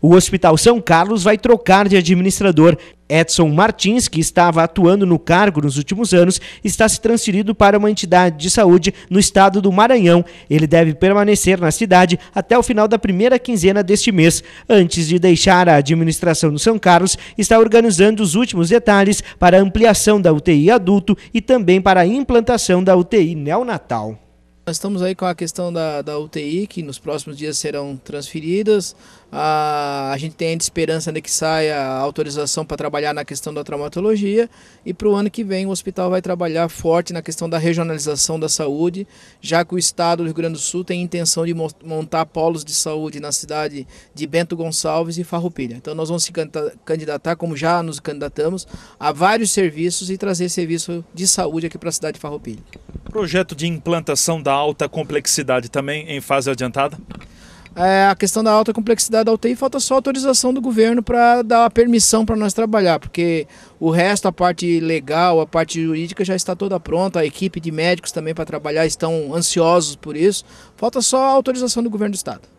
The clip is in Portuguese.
O Hospital São Carlos vai trocar de administrador. Edson Martins, que estava atuando no cargo nos últimos anos, está se transferido para uma entidade de saúde no estado do Maranhão. Ele deve permanecer na cidade até o final da primeira quinzena deste mês. Antes de deixar a administração do São Carlos, está organizando os últimos detalhes para a ampliação da UTI adulto e também para a implantação da UTI neonatal. Nós estamos aí com a questão da, da UTI, que nos próximos dias serão transferidas. A, a gente tem ainda esperança de que saia a autorização para trabalhar na questão da traumatologia. E para o ano que vem, o hospital vai trabalhar forte na questão da regionalização da saúde, já que o estado do Rio Grande do Sul tem intenção de montar polos de saúde na cidade de Bento Gonçalves e Farroupilha. Então, nós vamos se candidatar, como já nos candidatamos, a vários serviços e trazer serviço de saúde aqui para a cidade de Farroupilha. Projeto de implantação da alta complexidade também em fase adiantada? É, a questão da alta complexidade da UTI falta só autorização do governo para dar a permissão para nós trabalhar, porque o resto, a parte legal, a parte jurídica já está toda pronta, a equipe de médicos também para trabalhar estão ansiosos por isso. Falta só a autorização do governo do estado.